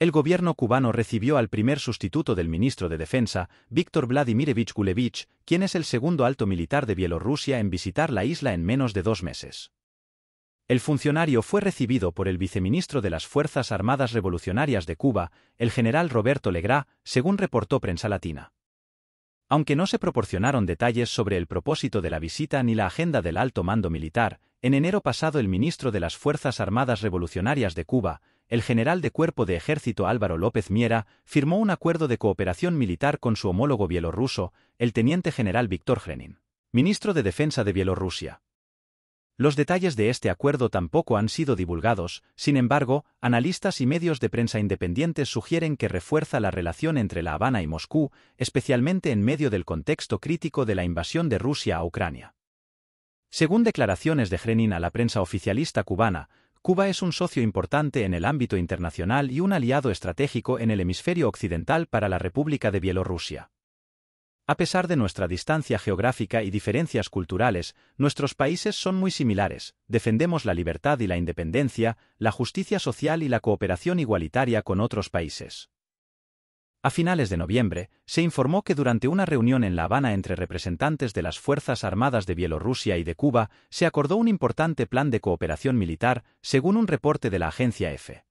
el gobierno cubano recibió al primer sustituto del ministro de Defensa, Víctor Vladimirevich Gulevich, quien es el segundo alto militar de Bielorrusia en visitar la isla en menos de dos meses. El funcionario fue recibido por el viceministro de las Fuerzas Armadas Revolucionarias de Cuba, el general Roberto Legrá, según reportó Prensa Latina. Aunque no se proporcionaron detalles sobre el propósito de la visita ni la agenda del alto mando militar, en enero pasado el ministro de las Fuerzas Armadas Revolucionarias de Cuba, el general de cuerpo de ejército Álvaro López Miera, firmó un acuerdo de cooperación militar con su homólogo bielorruso, el teniente general Víctor Grenin, ministro de Defensa de Bielorrusia. Los detalles de este acuerdo tampoco han sido divulgados, sin embargo, analistas y medios de prensa independientes sugieren que refuerza la relación entre La Habana y Moscú, especialmente en medio del contexto crítico de la invasión de Rusia a Ucrania. Según declaraciones de Grenin a la prensa oficialista cubana, Cuba es un socio importante en el ámbito internacional y un aliado estratégico en el hemisferio occidental para la República de Bielorrusia. A pesar de nuestra distancia geográfica y diferencias culturales, nuestros países son muy similares, defendemos la libertad y la independencia, la justicia social y la cooperación igualitaria con otros países. A finales de noviembre, se informó que durante una reunión en La Habana entre representantes de las Fuerzas Armadas de Bielorrusia y de Cuba, se acordó un importante plan de cooperación militar, según un reporte de la agencia EFE.